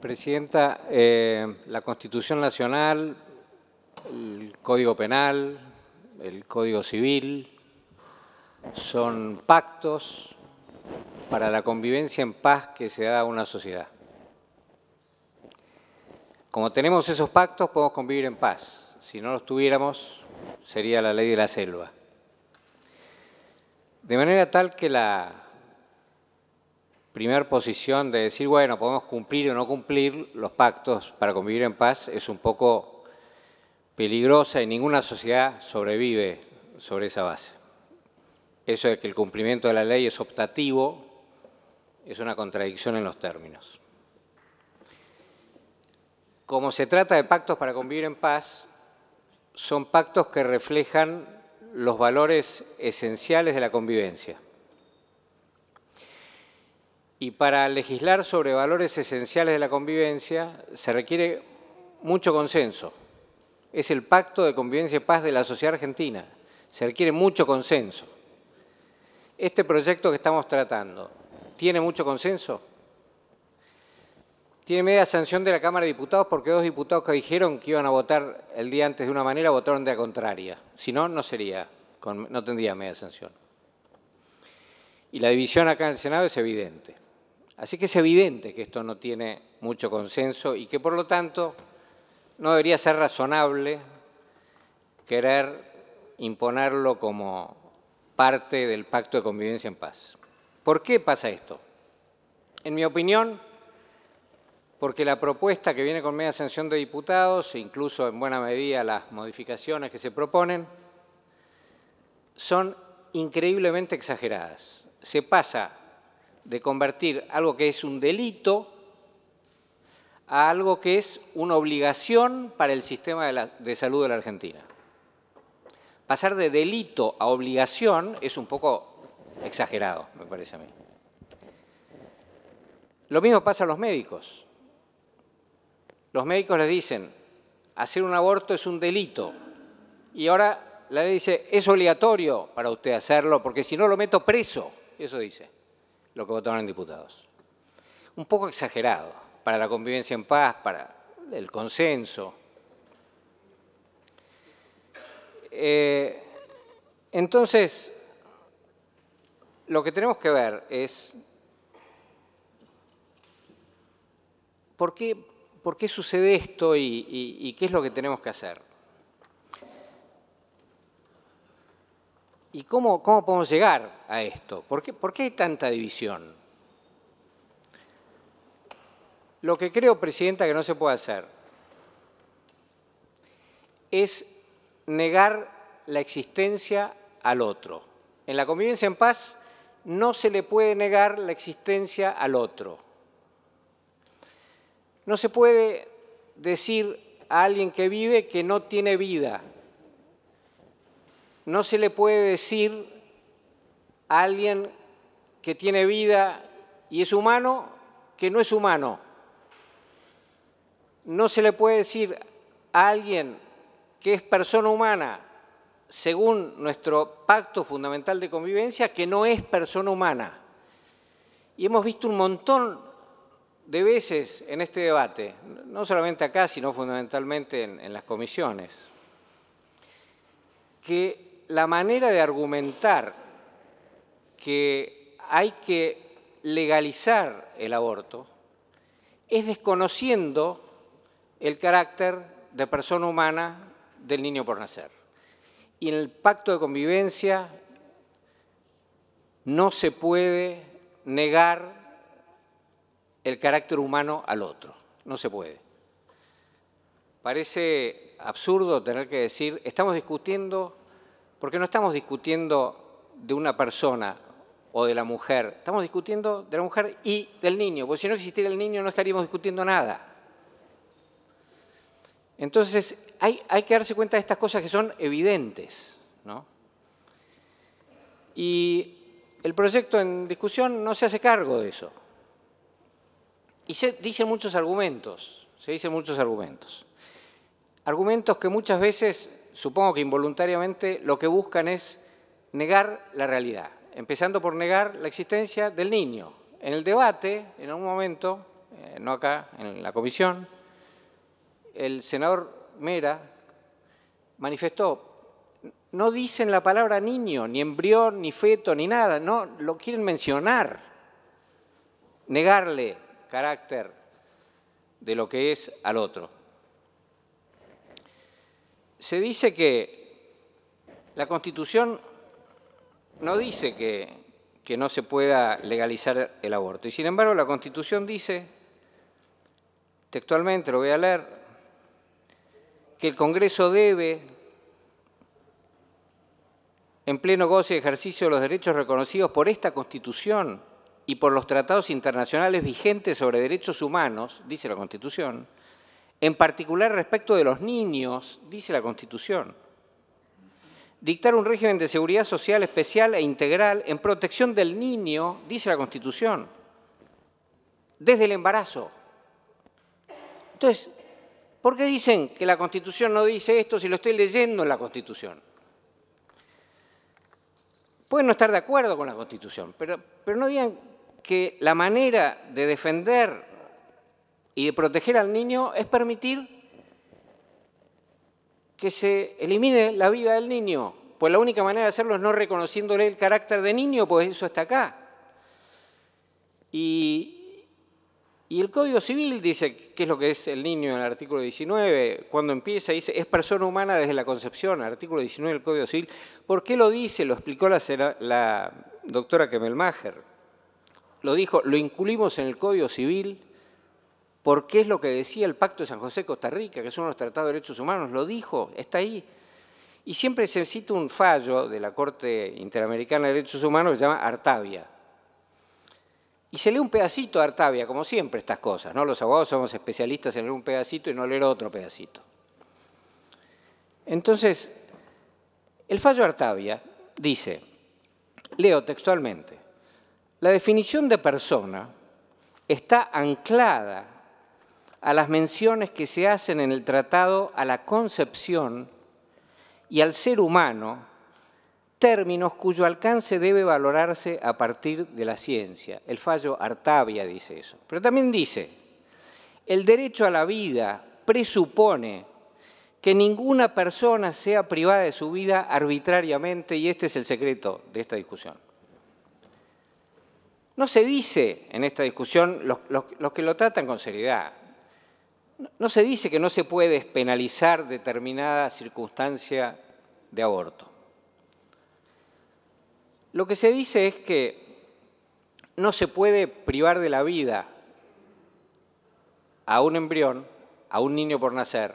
Presidenta, eh, la Constitución Nacional, el Código Penal, el Código Civil, son pactos para la convivencia en paz que se da a una sociedad. Como tenemos esos pactos, podemos convivir en paz. Si no los tuviéramos, sería la ley de la selva. De manera tal que la primera posición de decir, bueno, podemos cumplir o no cumplir los pactos para convivir en paz es un poco peligrosa y ninguna sociedad sobrevive sobre esa base. Eso de que el cumplimiento de la ley es optativo es una contradicción en los términos. Como se trata de pactos para convivir en paz, son pactos que reflejan los valores esenciales de la convivencia. Y para legislar sobre valores esenciales de la convivencia se requiere mucho consenso. Es el pacto de convivencia y paz de la sociedad argentina. Se requiere mucho consenso. Este proyecto que estamos tratando, ¿tiene mucho consenso? Tiene media sanción de la Cámara de Diputados porque dos diputados que dijeron que iban a votar el día antes de una manera votaron de la contraria. Si no, no sería, no tendría media sanción. Y la división acá en el Senado es evidente. Así que es evidente que esto no tiene mucho consenso y que por lo tanto no debería ser razonable querer imponerlo como parte del pacto de convivencia en paz. ¿Por qué pasa esto? En mi opinión, porque la propuesta que viene con media sanción de diputados, e incluso en buena medida las modificaciones que se proponen, son increíblemente exageradas. Se pasa de convertir algo que es un delito a algo que es una obligación para el sistema de, salud de la Argentina. Pasar de delito a obligación es un poco exagerado, me parece a mí. Lo mismo pasa a los médicos. Los médicos les dicen, hacer un aborto es un delito. Y ahora la ley dice, es obligatorio para usted hacerlo, porque si no lo meto preso. Eso dice lo que votaron en diputados. Un poco exagerado para la convivencia en paz, para el consenso. Eh, entonces, lo que tenemos que ver es por qué, por qué sucede esto y qué es lo que tenemos que hacer. ¿Y cómo, cómo podemos llegar a esto? ¿Por qué, ¿Por qué hay tanta división? Lo que creo, Presidenta, que no se puede hacer es negar la existencia al otro. En la convivencia en paz no se le puede negar la existencia al otro. No se puede decir a alguien que vive que no tiene vida, no se le puede decir a alguien que tiene vida y es humano que no es humano. No se le puede decir a alguien que es persona humana, según nuestro pacto fundamental de convivencia, que no es persona humana. Y hemos visto un montón de veces en este debate, no solamente acá, sino fundamentalmente en, las comisiones, que la manera de argumentar que hay que legalizar el aborto es desconociendo el carácter de persona humana del niño por nacer. Y en el pacto de convivencia no se puede negar el carácter humano al otro, no se puede. Parece absurdo tener que decir, estamos discutiendo porque no estamos discutiendo de una persona o de la mujer, estamos discutiendo de la mujer y del niño, porque si no existiera el niño no estaríamos discutiendo nada. Entonces, hay, hay que darse cuenta de estas cosas que son evidentes. ¿no? Y el proyecto en discusión no se hace cargo de eso. Y se dicen muchos argumentos, se dicen muchos argumentos. Argumentos que muchas veces supongo que involuntariamente, lo que buscan es negar la realidad, empezando por negar la existencia del niño. En el debate, en un momento, eh, no acá, en la comisión, el senador Mera manifestó, no dicen la palabra niño, ni embrión, ni feto, ni nada, no, lo quieren mencionar, negarle carácter de lo que es al otro se dice que la Constitución no dice que, que no se pueda legalizar el aborto. Y sin embargo, la Constitución dice, textualmente lo voy a leer, que el Congreso debe, en pleno goce y ejercicio de los derechos reconocidos por esta Constitución y por los tratados internacionales vigentes sobre derechos humanos, dice la Constitución, en particular respecto de los niños, dice la Constitución, dictar un régimen de seguridad social especial e integral en protección del niño, dice la Constitución, desde el embarazo. Entonces, ¿por qué dicen que la Constitución no dice esto si lo estoy leyendo en la Constitución? Pueden no estar de acuerdo con la Constitución, pero, pero no digan que la manera de defender y proteger al niño es permitir que se elimine la vida del niño. Pues la única manera de hacerlo es no reconociéndole el carácter de niño, pues eso está acá. Y, el Código Civil dice qué es lo que es el niño en el artículo 19. Cuando empieza dice, es persona humana desde la concepción, artículo 19 del Código Civil. ¿Por qué lo dice? Lo explicó la, la doctora Kemelmacher. Lo dijo, lo incluimos en el Código Civil porque es lo que decía el Pacto de San José-Costa Rica, que es uno de los tratados de derechos humanos, lo dijo, está ahí. Y siempre se cita un fallo de la Corte Interamericana de Derechos Humanos que se llama Artavia. Y se lee un pedacito a Artavia, como siempre estas cosas, ¿no? Los abogados somos especialistas en leer un pedacito y no leer otro pedacito. Entonces, el fallo Artavia dice, leo textualmente, la definición de persona está anclada a las menciones que se hacen en el tratado a la concepción y al ser humano, términos cuyo alcance debe valorarse a partir de la ciencia. El fallo Artavia dice eso. Pero también dice, el derecho a la vida presupone que ninguna persona sea privada de su vida arbitrariamente y este es el secreto de esta discusión. No se dice en esta discusión, los, que lo tratan con seriedad, no se dice que no se puede penalizar determinada circunstancia de aborto. Lo que se dice es que no se puede privar de la vida a un embrión, a un niño por nacer.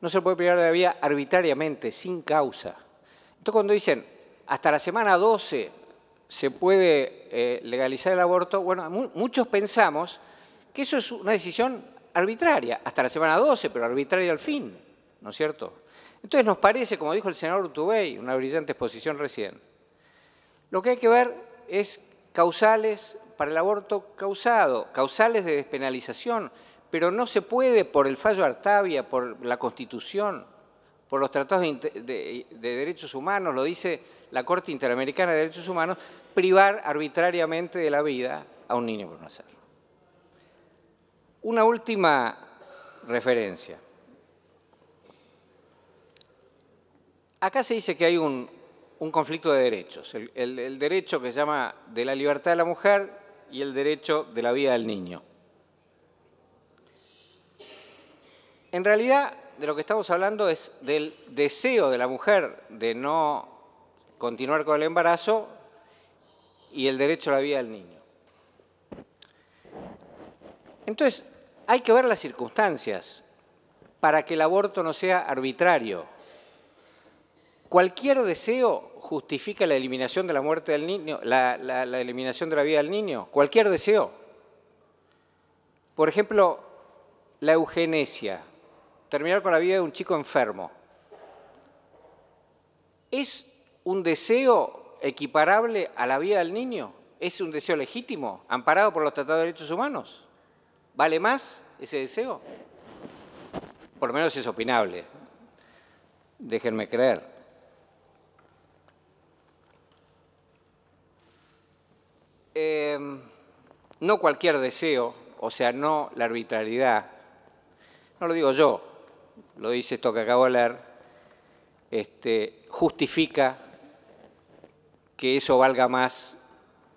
No se puede privar de la vida arbitrariamente, sin causa. Entonces cuando dicen, hasta la semana 12 se puede eh, legalizar el aborto, bueno, muchos pensamos que eso es una decisión arbitraria, hasta la semana 12, pero arbitraria al fin, ¿no es cierto? Entonces nos parece, como dijo el senador Urtubey, una brillante exposición recién, lo que hay que ver es causales para el aborto causado, causales de despenalización, pero no se puede por el fallo Artavia, por la Constitución, por los tratados de, de derechos humanos, lo dice la Corte Interamericana de Derechos Humanos, privar arbitrariamente de la vida a un niño por nacer. Una última referencia. Acá se dice que hay un, conflicto de derechos, el, el derecho que se llama de la libertad de la mujer y el derecho de la vida del niño. En realidad, de lo que estamos hablando es del deseo de la mujer de no continuar con el embarazo y el derecho a la vida del niño. Entonces, hay que ver las circunstancias para que el aborto no sea arbitrario. Cualquier deseo justifica la eliminación de la muerte del niño, la, la eliminación de la vida del niño, cualquier deseo. Por ejemplo, la eugenesia, terminar con la vida de un chico enfermo. ¿Es un deseo equiparable a la vida del niño? ¿Es un deseo legítimo, amparado por los tratados de derechos humanos? ¿Vale más ese deseo? Por lo menos es opinable. Déjenme creer. Em, no cualquier deseo, o sea, no la arbitrariedad, no lo digo yo, lo dice esto que acabo de leer, este, justifica que eso valga más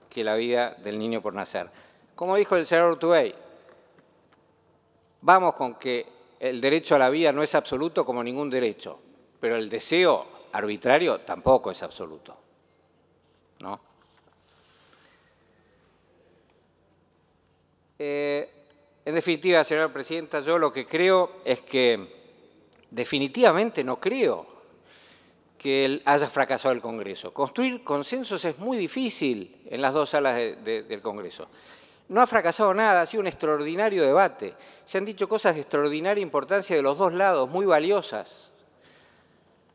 que la vida del niño por nacer. Como dijo el señor Urtubey, Vamos con que el derecho a la vida no es absoluto como ningún derecho, pero el deseo arbitrario tampoco es absoluto. ¿No? Eh, en definitiva, señora presidenta, yo lo que creo es que definitivamente no creo que haya fracasado el Congreso. Construir consensos es muy difícil en las dos salas del Congreso. No ha fracasado nada, ha sido un extraordinario debate. Se han dicho cosas de extraordinaria importancia de los dos lados, muy valiosas.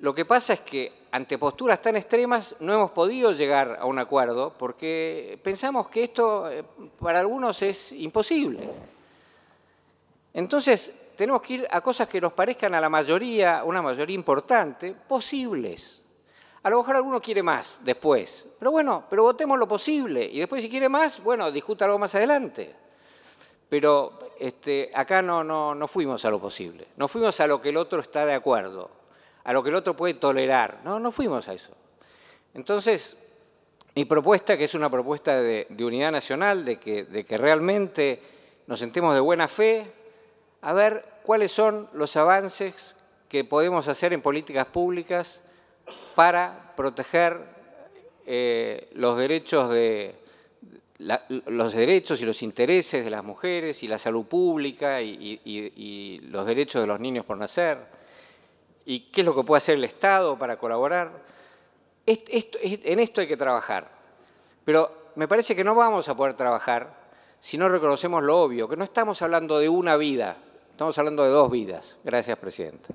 Lo que pasa es que ante posturas tan extremas no hemos podido llegar a un acuerdo porque pensamos que esto eh, para algunos es imposible. Entonces, tenemos que ir a cosas que nos parezcan a la mayoría, una mayoría importante, posibles. A lo mejor alguno quiere más después, pero bueno, pero votemos lo posible y después si quiere más, bueno, discuta algo más adelante. Pero este, acá no, no, no fuimos a lo posible, no fuimos a lo que el otro está de acuerdo, a lo que el otro puede tolerar, no, no fuimos a eso. Entonces, mi propuesta, que es una propuesta de, unidad nacional, de que, de que realmente nos sentemos de buena fe, a ver cuáles son los avances que podemos hacer en políticas públicas para proteger eh, los derechos y los intereses de las mujeres y la salud pública y, los derechos de los niños por nacer y qué es lo que puede hacer el Estado para colaborar. en esto hay que trabajar, pero me parece que no vamos a poder trabajar si no reconocemos lo obvio, que no estamos hablando de una vida, estamos hablando de dos vidas. Gracias, Presidenta.